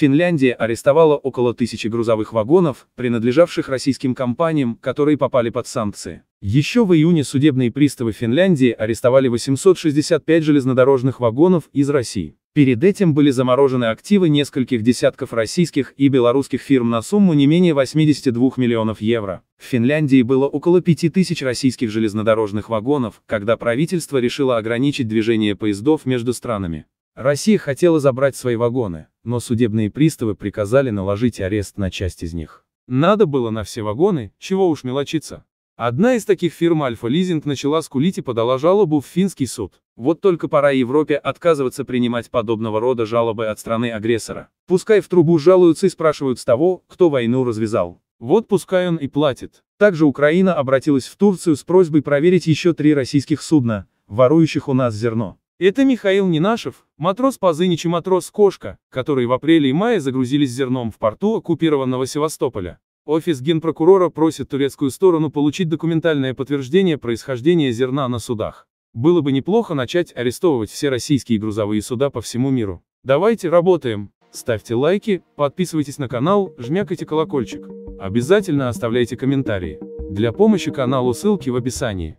Финляндия арестовала около тысячи грузовых вагонов, принадлежавших российским компаниям, которые попали под санкции. Еще в июне судебные приставы Финляндии арестовали 865 железнодорожных вагонов из России. Перед этим были заморожены активы нескольких десятков российских и белорусских фирм на сумму не менее 82 миллионов евро. В Финляндии было около 5000 российских железнодорожных вагонов, когда правительство решило ограничить движение поездов между странами. Россия хотела забрать свои вагоны но судебные приставы приказали наложить арест на часть из них. Надо было на все вагоны, чего уж мелочиться. Одна из таких фирм «Альфа-лизинг» начала скулить и подала жалобу в финский суд. Вот только пора Европе отказываться принимать подобного рода жалобы от страны-агрессора. Пускай в трубу жалуются и спрашивают с того, кто войну развязал. Вот пускай он и платит. Также Украина обратилась в Турцию с просьбой проверить еще три российских судна, ворующих у нас зерно. Это Михаил Нинашев, матрос по Зыничи матрос Кошка, который в апреле и мае загрузились зерном в порту оккупированного Севастополя. Офис генпрокурора просит турецкую сторону получить документальное подтверждение происхождения зерна на судах. Было бы неплохо начать арестовывать все российские грузовые суда по всему миру. Давайте работаем. Ставьте лайки, подписывайтесь на канал, жмякайте колокольчик. Обязательно оставляйте комментарии. Для помощи каналу ссылки в описании.